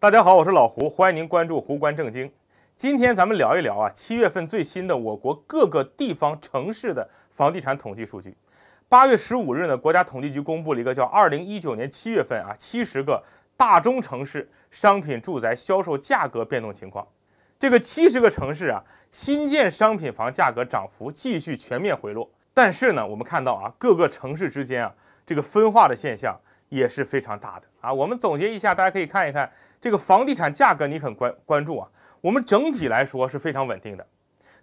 大家好，我是老胡，欢迎您关注胡观正经。今天咱们聊一聊啊，七月份最新的我国各个地方城市的房地产统计数据。八月十五日呢，国家统计局公布了一个叫《二零一九年七月份啊七十个大中城市商品住宅销售价格变动情况》。这个七十个城市啊，新建商品房价格涨幅继续全面回落，但是呢，我们看到啊，各个城市之间啊，这个分化的现象。也是非常大的啊！我们总结一下，大家可以看一看这个房地产价格，你很关关注啊。我们整体来说是非常稳定的，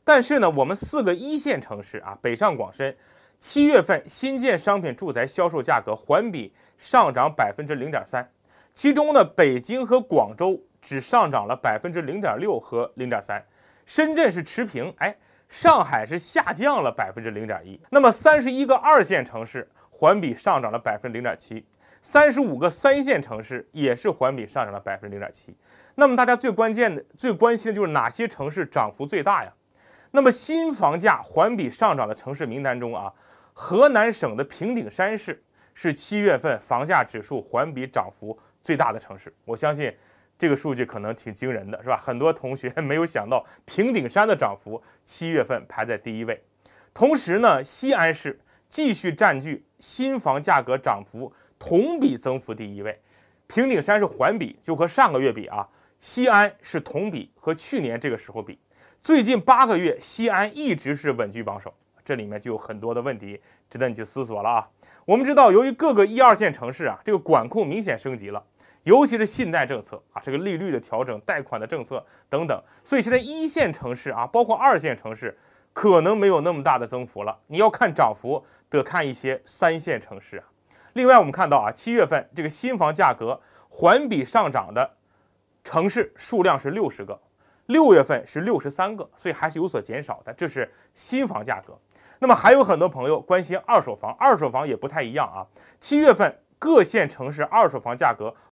但是呢，我们四个一线城市啊，北上广深，七月份新建商品住宅销售价格环比上涨百分之零点三，其中呢，北京和广州只上涨了百分之零点六和零点三，深圳是持平，哎，上海是下降了百分之零点一。那么三十一个二线城市环比上涨了百分之零点七。三十五个三线城市也是环比上涨了百分之零点七。那么大家最关键的、最关心的就是哪些城市涨幅最大呀？那么新房价环比上涨的城市名单中啊，河南省的平顶山市是七月份房价指数环比涨幅最大的城市。我相信这个数据可能挺惊人的是吧？很多同学 没有想到平顶山的涨幅七月份排在第一位。同时呢，西安市继续占据新房价格涨幅。同比增幅第一位，平顶山是环比，就和上个月比啊。西安是同比和去年这个时候比，最近八个月西安一直是稳居榜首。这里面就有很多的问题值得你去思索了啊。我们知道，由于各个一二线城市啊，这个管控明显升级了，尤其是信贷政策啊，这个利率的调整、贷款的政策等等，所以现在一线城市啊，包括二线城市，可能没有那么大的增幅了。你要看涨幅，得看一些三线城市啊。另外，我们看到啊，七月份这个新房价格环比上涨的城市数量是六十个，六月份是六十三个，所以还是有所减少的。这是新房价格。那么，还有很多朋友关心二手房，二手房也不太一样啊。七月份各线城市二手房价格。